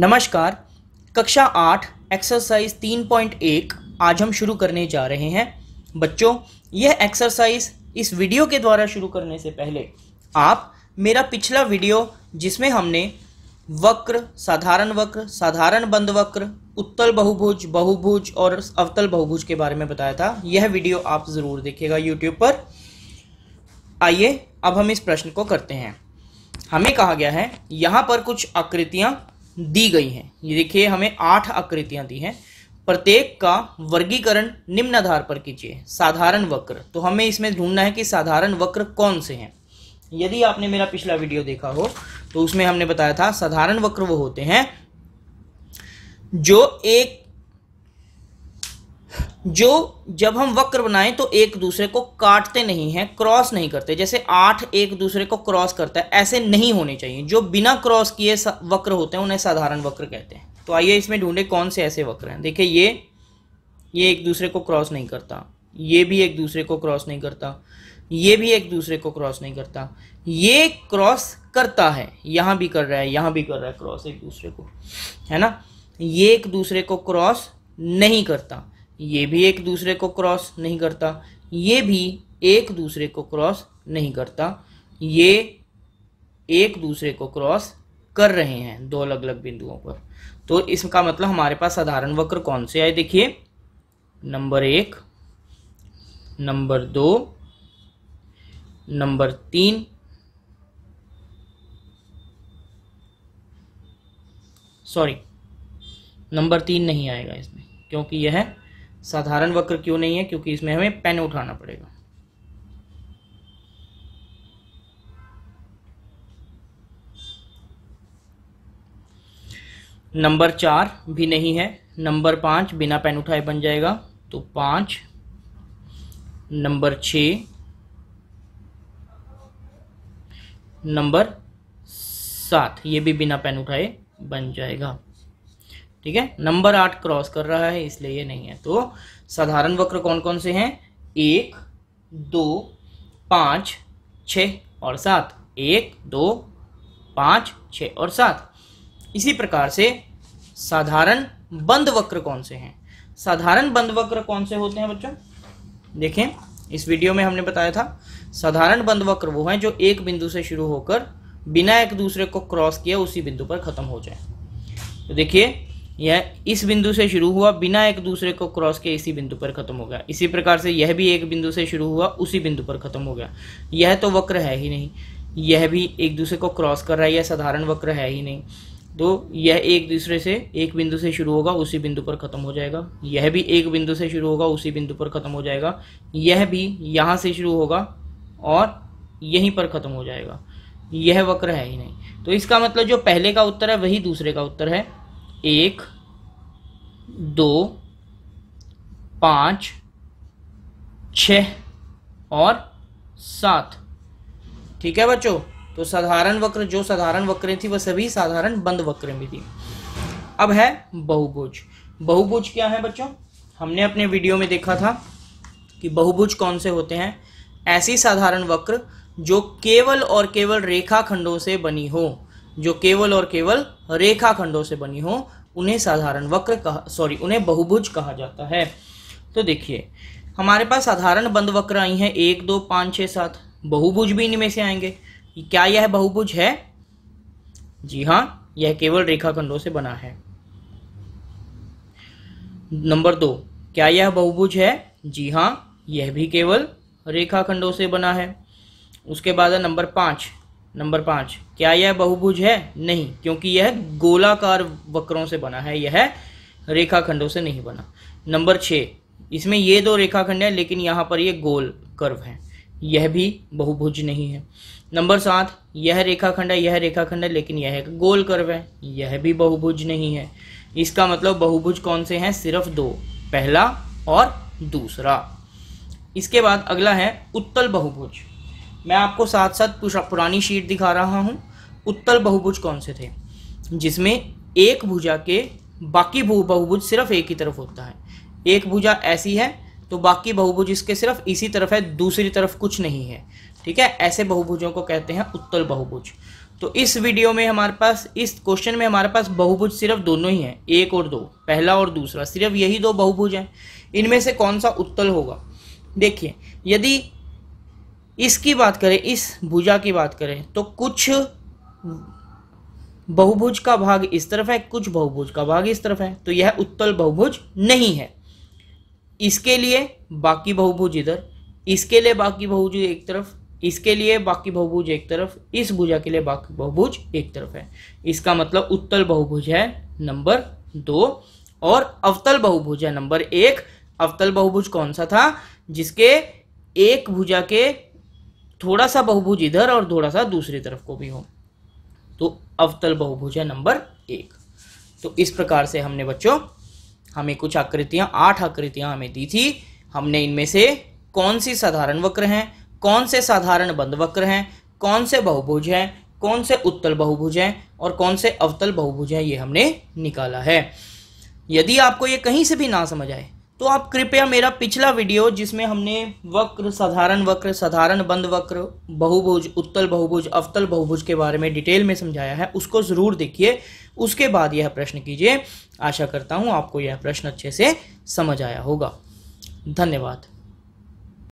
नमस्कार कक्षा आठ एक्सरसाइज तीन पॉइंट एक आज हम शुरू करने जा रहे हैं बच्चों यह एक्सरसाइज इस वीडियो के द्वारा शुरू करने से पहले आप मेरा पिछला वीडियो जिसमें हमने वक्र साधारण वक्र साधारण बंद वक्र उत्तल बहुभुज बहुभुज और अवतल बहुभुज के बारे में बताया था यह वीडियो आप ज़रूर देखेगा यूट्यूब पर आइए अब हम इस प्रश्न को करते हैं हमें कहा गया है यहाँ पर कुछ आकृतियाँ दी गई हैं ये देखिए हमें आठ आकृतियां दी हैं प्रत्येक का वर्गीकरण निम्न आधार पर कीजिए साधारण वक्र तो हमें इसमें ढूंढना है कि साधारण वक्र कौन से हैं यदि आपने मेरा पिछला वीडियो देखा हो तो उसमें हमने बताया था साधारण वक्र वो होते हैं जो एक जो जब हम वक्र बनाएं तो एक दूसरे को काटते नहीं हैं क्रॉस नहीं करते जैसे आठ एक दूसरे को क्रॉस करता है ऐसे नहीं होने चाहिए जो बिना क्रॉस किए वक्र होते हैं उन्हें साधारण वक्र कहते हैं तो आइए इसमें ढूंढे कौन से ऐसे वक्र हैं देखिए ये ये एक दूसरे को क्रॉस नहीं करता ये भी एक दूसरे को क्रॉस नहीं करता ये भी एक दूसरे को क्रॉस नहीं करता ये क्रॉस करता है यहाँ भी कर रहा है यहाँ भी कर रहा है क्रॉस एक दूसरे को है ना ये एक दूसरे को क्रॉस नहीं करता ये भी एक दूसरे को क्रॉस नहीं करता ये भी एक दूसरे को क्रॉस नहीं करता ये एक दूसरे को क्रॉस कर रहे हैं दो अलग अलग बिंदुओं पर तो इसका मतलब हमारे पास साधारण वक्र कौन से आए देखिए नंबर एक नंबर दो नंबर तीन सॉरी नंबर तीन नहीं आएगा इसमें क्योंकि यह है साधारण वक्र क्यों नहीं है क्योंकि इसमें हमें पेन उठाना पड़ेगा नंबर चार भी नहीं है नंबर पांच बिना पेन उठाए बन जाएगा तो पांच नंबर छ नंबर सात ये भी बिना पेन उठाए बन जाएगा ठीक है नंबर आठ क्रॉस कर रहा है इसलिए ये नहीं है तो साधारण वक्र कौन कौन से हैं एक दो पाँच छ और सात एक दो पाँच छ और सात इसी प्रकार से साधारण बंद वक्र कौन से हैं साधारण बंद वक्र कौन से होते हैं बच्चों देखें इस वीडियो में हमने बताया था साधारण बंद वक्र वो हैं जो एक बिंदु से शुरू होकर बिना एक दूसरे को क्रॉस किए उसी बिंदु पर खत्म हो जाए तो देखिए यह इस बिंदु से शुरू हुआ बिना एक दूसरे को क्रॉस के इसी बिंदु पर खत्म हो गया इसी प्रकार से यह भी एक बिंदु से शुरू हुआ उसी बिंदु पर खत्म हो गया यह तो वक्र है ही नहीं यह भी एक दूसरे को क्रॉस कर रहा है यह साधारण वक्र है ही नहीं तो यह एक दूसरे से एक बिंदु से शुरू होगा उसी बिंदु पर ख़त्म हो जाएगा यह भी एक बिंदु से शुरू होगा उसी बिंदु पर ख़त्म हो जाएगा यह भी यहाँ से शुरू होगा और यहीं पर ख़त्म हो जाएगा यह वक्र है ही नहीं तो इसका मतलब जो पहले का उत्तर है वही दूसरे का उत्तर है एक दो पाँच छ और सात ठीक है बच्चों तो साधारण वक्र जो साधारण वक्र थी वह सभी साधारण बंद वक्र में थी अब है बहुभुज बहुभुज क्या है बच्चों हमने अपने वीडियो में देखा था कि बहुभुज कौन से होते हैं ऐसी साधारण वक्र जो केवल और केवल रेखाखंडों से बनी हो जो केवल और केवल रेखाखंडों से बनी हो उन्हें साधारण वक्र कहा सॉरी उन्हें बहुभुज कहा जाता है तो देखिए हमारे पास साधारण बंद वक्र आई हैं एक दो पाँच छः सात बहुभुज भी इनमें से आएंगे क्या यह बहुभुज है जी हाँ यह केवल रेखाखंडों से बना है नंबर दो क्या यह बहुभुज है जी हाँ यह भी केवल रेखाखंडों से बना है उसके बाद है नंबर पाँच नंबर पांच क्या यह बहुभुज है नहीं क्योंकि यह गोलाकार वक्रों से बना है यह रेखाखंडों से नहीं बना नंबर छ इसमें ये दो रेखाखंड हैं लेकिन यहाँ पर ये गोल कर्व है यह भी बहुभुज नहीं है नंबर सात यह रेखाखंड है यह रेखाखंड है लेकिन यह एक गोल कर्व है यह भी बहुभुज नहीं है इसका मतलब बहुभुज कौन से हैं सिर्फ दो पहला और दूसरा इसके बाद अगला है उत्तल बहुभुज मैं आपको साथ साथ पुरानी शीट दिखा रहा हूँ उत्तल बहुभुज कौन से थे जिसमें एक भुजा के बाकी बहुभुज सिर्फ एक ही तरफ होता है एक भुजा ऐसी है तो बाकी बहुभुज इसके सिर्फ इसी तरफ है दूसरी तरफ कुछ नहीं है ठीक है ऐसे बहुभुजों को कहते हैं उत्तल बहुभुज तो इस वीडियो में हमारे पास इस क्वेश्चन में हमारे पास बहुभुज सिर्फ दोनों ही हैं एक और दो पहला और दूसरा सिर्फ यही दो बहुभुज हैं इनमें से कौन सा उत्तल होगा देखिए यदि इसकी बात करें इस भुजा की बात करें तो कुछ बहुभुज का भाग इस तरफ है कुछ बहुभुज का भाग इस तरफ है तो यह उत्तल बहुभुज नहीं है इसके लिए बाकी बहुभुज इधर इसके लिए बाकी बहुभुज एक तरफ इसके लिए बाकी बहुभुज एक तरफ इस भुजा के लिए बाकी बहुभुज एक तरफ है इसका मतलब उत्तल बहुभुज है नंबर दो और अवतल बहुभुज है नंबर एक अवतल बहुभुज कौन सा था जिसके एक भुजा के थोड़ा सा बहुभुज इधर और थोड़ा सा दूसरी तरफ को भी हो तो अवतल बहुभुज है नंबर एक तो इस प्रकार से हमने बच्चों हमें कुछ आकृतियां आठ आकृतियां हमें दी थी हमने इनमें से कौन सी साधारण वक्र हैं कौन से साधारण बंद वक्र हैं कौन से बहुभुज हैं कौन से उत्तल बहुभुज हैं और कौन से अवतल बहुभुज हैं ये हमने निकाला है यदि आपको ये कहीं से भी ना समझ आए तो आप कृपया मेरा पिछला वीडियो जिसमें हमने वक्र साधारण वक्र साधारण बंद वक्र बहुभुज उत्तल बहुभुज अवतल बहुभुज के बारे में डिटेल में समझाया है उसको ज़रूर देखिए उसके बाद यह प्रश्न कीजिए आशा करता हूँ आपको यह प्रश्न अच्छे से समझ आया होगा धन्यवाद